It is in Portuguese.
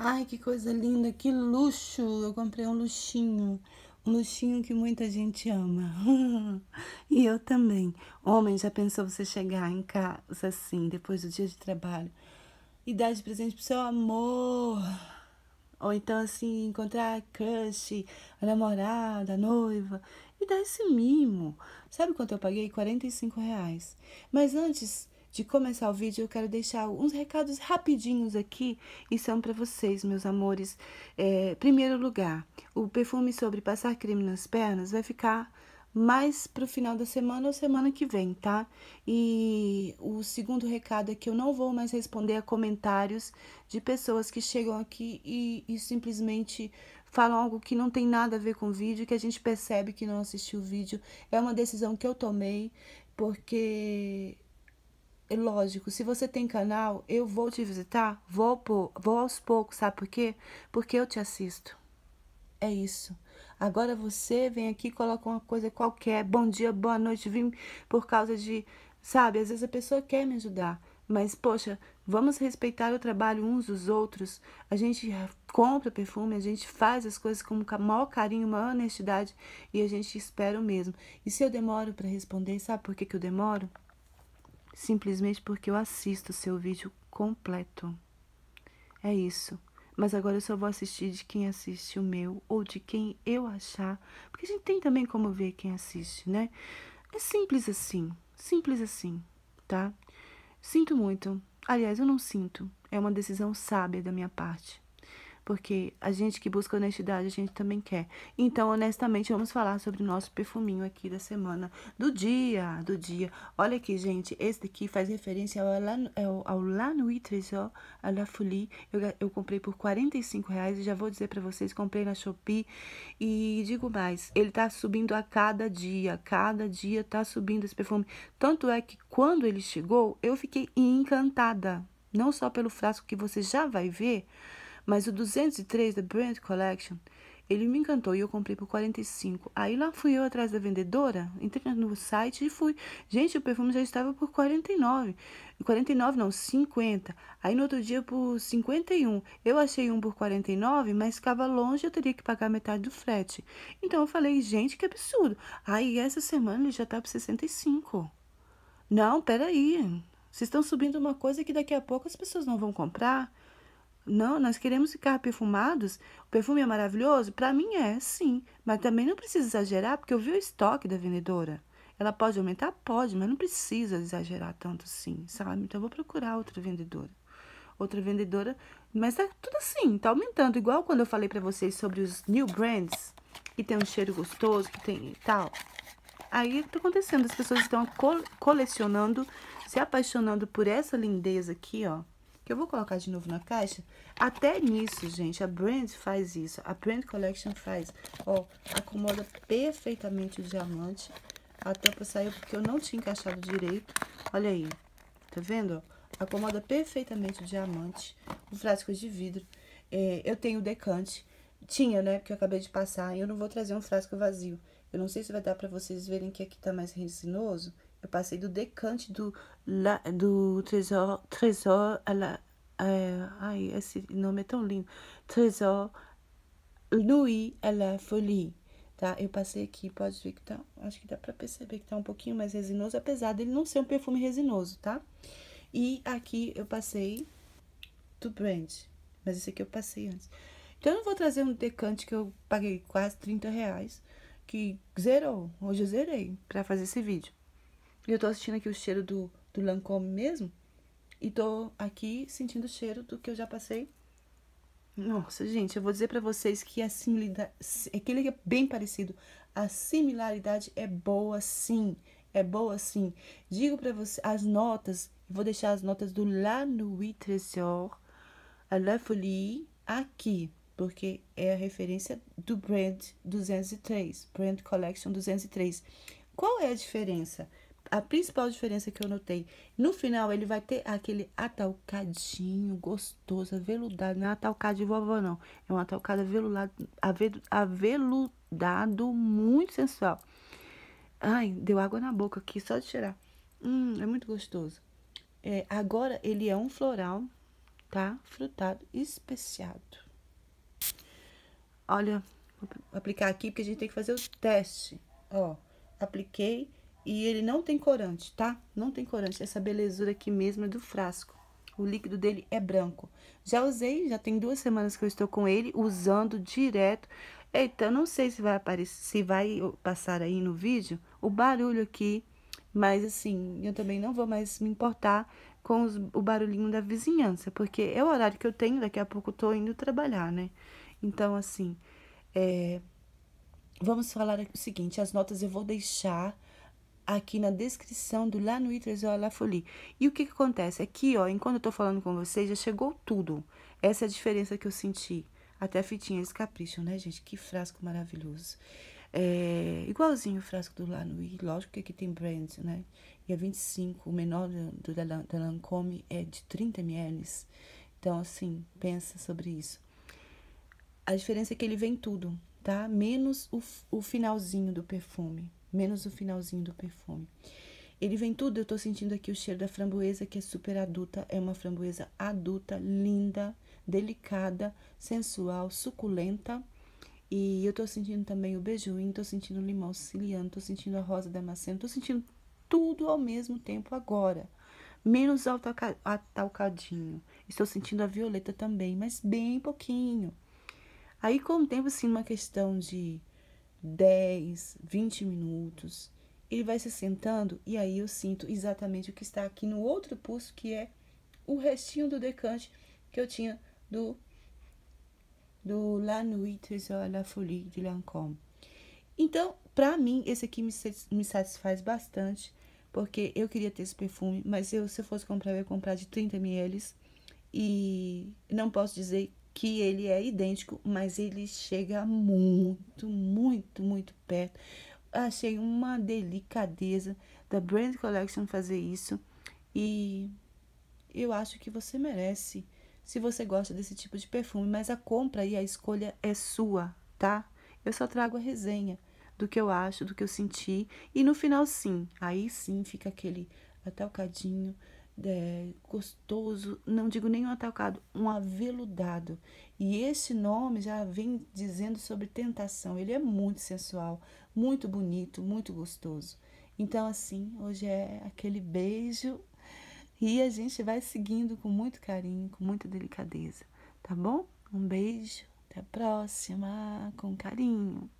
Ai, que coisa linda, que luxo! Eu comprei um luxinho. Um luxinho que muita gente ama. e eu também. Homem, já pensou você chegar em casa assim, depois do dia de trabalho, e dar de presente pro seu amor? Ou então, assim, encontrar a crush, a namorada, a noiva, e dar esse mimo. Sabe quanto eu paguei? 45 reais. Mas antes de começar o vídeo, eu quero deixar uns recados rapidinhos aqui e são para vocês, meus amores. É, primeiro lugar, o perfume sobre passar creme nas pernas vai ficar mais para o final da semana ou semana que vem, tá? E o segundo recado é que eu não vou mais responder a comentários de pessoas que chegam aqui e, e simplesmente falam algo que não tem nada a ver com o vídeo, que a gente percebe que não assistiu o vídeo. É uma decisão que eu tomei, porque é lógico, se você tem canal, eu vou te visitar, vou, por, vou aos poucos, sabe por quê? Porque eu te assisto. É isso. Agora você vem aqui coloca uma coisa qualquer, bom dia, boa noite, vim por causa de, sabe, às vezes a pessoa quer me ajudar, mas poxa, vamos respeitar o trabalho uns dos outros. A gente compra perfume, a gente faz as coisas com o maior carinho, maior honestidade e a gente espera o mesmo. E se eu demoro para responder, sabe por que que eu demoro? simplesmente porque eu assisto seu vídeo completo. É isso. Mas agora eu só vou assistir de quem assiste o meu ou de quem eu achar, porque a gente tem também como ver quem assiste, né? É simples assim, simples assim, tá? Sinto muito. Aliás, eu não sinto. É uma decisão sábia da minha parte porque a gente que busca honestidade, a gente também quer. Então, honestamente, vamos falar sobre o nosso perfuminho aqui da semana, do dia, do dia. Olha aqui, gente, esse aqui faz referência ao, ao, ao La Nuit Trésor, à La Folie. Eu, eu comprei por 45 reais e já vou dizer para vocês, comprei na Shopee. E digo mais, ele tá subindo a cada dia, cada dia tá subindo esse perfume. Tanto é que quando ele chegou, eu fiquei encantada. Não só pelo frasco que você já vai ver, mas o 203 da Brand Collection, ele me encantou e eu comprei por 45. Aí lá fui eu atrás da vendedora, entrei no site e fui. Gente, o perfume já estava por 49. 49 não, 50. Aí no outro dia por 51. Eu achei um por 49, mas ficava longe, eu teria que pagar metade do frete. Então eu falei, gente, que absurdo. Aí essa semana ele já está por 65. Não, peraí. Vocês estão subindo uma coisa que daqui a pouco as pessoas não vão comprar. Não, nós queremos ficar perfumados. O perfume é maravilhoso? Para mim é, sim. Mas também não precisa exagerar, porque eu vi o estoque da vendedora. Ela pode aumentar? Pode, mas não precisa exagerar tanto assim, sabe? Então eu vou procurar outra vendedora. Outra vendedora. Mas tá tudo assim, tá aumentando. Igual quando eu falei para vocês sobre os new brands, que tem um cheiro gostoso, que tem tal. Aí tá acontecendo, as pessoas estão colecionando, se apaixonando por essa lindeza aqui, ó que eu vou colocar de novo na caixa. Até nisso, gente, a Brand faz isso. A Brand Collection faz. Ó, acomoda perfeitamente o diamante. A tampa saiu porque eu não tinha encaixado direito. Olha aí, tá vendo? Acomoda perfeitamente o diamante, o frasco de vidro. É, eu tenho o decante. Tinha, né? Porque eu acabei de passar. E eu não vou trazer um frasco vazio. Eu não sei se vai dar pra vocês verem que aqui tá mais resinoso. Eu passei do decante do, la, do Trésor, Trésor à la. É, ai, esse nome é tão lindo. Trésor Louis à la Folie. Tá? Eu passei aqui, pode ver que tá. Acho que dá pra perceber que tá um pouquinho mais resinoso, apesar dele não ser um perfume resinoso, tá? E aqui eu passei do brand, mas esse aqui eu passei antes. Então, eu não vou trazer um decante que eu paguei quase 30 reais, que zerou. Hoje eu zerei pra fazer esse vídeo. E eu tô assistindo aqui o cheiro do, do Lancôme mesmo. E tô aqui sentindo o cheiro do que eu já passei. Nossa, gente, eu vou dizer para vocês que a similaridade, aquele é bem parecido. A similaridade é boa sim, é boa sim. Digo para vocês as notas, vou deixar as notas do La Nuit Trésor, a La Folie aqui, porque é a referência do brand 203, brand collection 203. Qual é a diferença? a principal diferença que eu notei. No final, ele vai ter aquele atalcadinho gostoso, aveludado. Não é atalcado de vovó, não. É um atalcado aveludado, aveludado muito sensual. Ai, deu água na boca aqui, só de tirar. Hum, é muito gostoso. É, agora, ele é um floral, tá? Frutado, especiado. Olha, vou aplicar aqui, porque a gente tem que fazer o teste. Ó, apliquei e ele não tem corante, tá? Não tem corante. Essa belezura aqui mesmo é do frasco. O líquido dele é branco. Já usei, já tem duas semanas que eu estou com ele, usando direto. Eita, eu não sei se vai aparecer, se vai passar aí no vídeo o barulho aqui, mas assim, eu também não vou mais me importar com os, o barulhinho da vizinhança, porque é o horário que eu tenho, daqui a pouco eu tô indo trabalhar, né? Então, assim, é, vamos falar o seguinte, as notas eu vou deixar aqui na descrição do La Nuit Trésor La Folie. E o que, que acontece? Aqui, ó, enquanto eu tô falando com vocês, já chegou tudo. Essa é a diferença que eu senti. Até a fitinha eles capricham, né, gente? Que frasco maravilhoso. É, igualzinho o frasco do Lanui, lógico que aqui tem brand, né? E a 25, o menor do, do da, da Lancome é de 30 ml. Então, assim, pensa sobre isso. A diferença é que ele vem tudo, tá? Menos o, o finalzinho do perfume menos o finalzinho do perfume. Ele vem tudo, eu tô sentindo aqui o cheiro da framboesa, que é super adulta, é uma framboesa adulta, linda, delicada, sensual, suculenta. E eu tô sentindo também o beijuim, tô sentindo o limão siciliano, tô sentindo a rosa damasceno, tô sentindo tudo ao mesmo tempo agora. Menos o atalcadinho. Estou sentindo a violeta também, mas bem pouquinho. Aí, com o tempo, sim, uma questão de 10, 20 minutos. Ele vai se sentando e aí eu sinto exatamente o que está aqui no outro pulso, que é o restinho do decante que eu tinha do do La Nuit et la Folie de Lancôme. Então, para mim, esse aqui me, me satisfaz bastante, porque eu queria ter esse perfume, mas eu, se eu fosse comprar, eu ia comprar de 30 ml. E não posso dizer que ele é idêntico, mas ele chega muito, muito, muito perto. Achei uma delicadeza da Brand Collection fazer isso e eu acho que você merece se você gosta desse tipo de perfume, mas a compra e a escolha é sua, tá? Eu só trago a resenha do que eu acho, do que eu senti e no final sim, aí sim fica aquele cadinho é, gostoso, não digo nem um atacado, um aveludado. E este nome já vem dizendo sobre tentação. Ele é muito sensual, muito bonito, muito gostoso. Então, assim, hoje é aquele beijo e a gente vai seguindo com muito carinho, com muita delicadeza, tá bom? Um beijo, até a próxima, com carinho.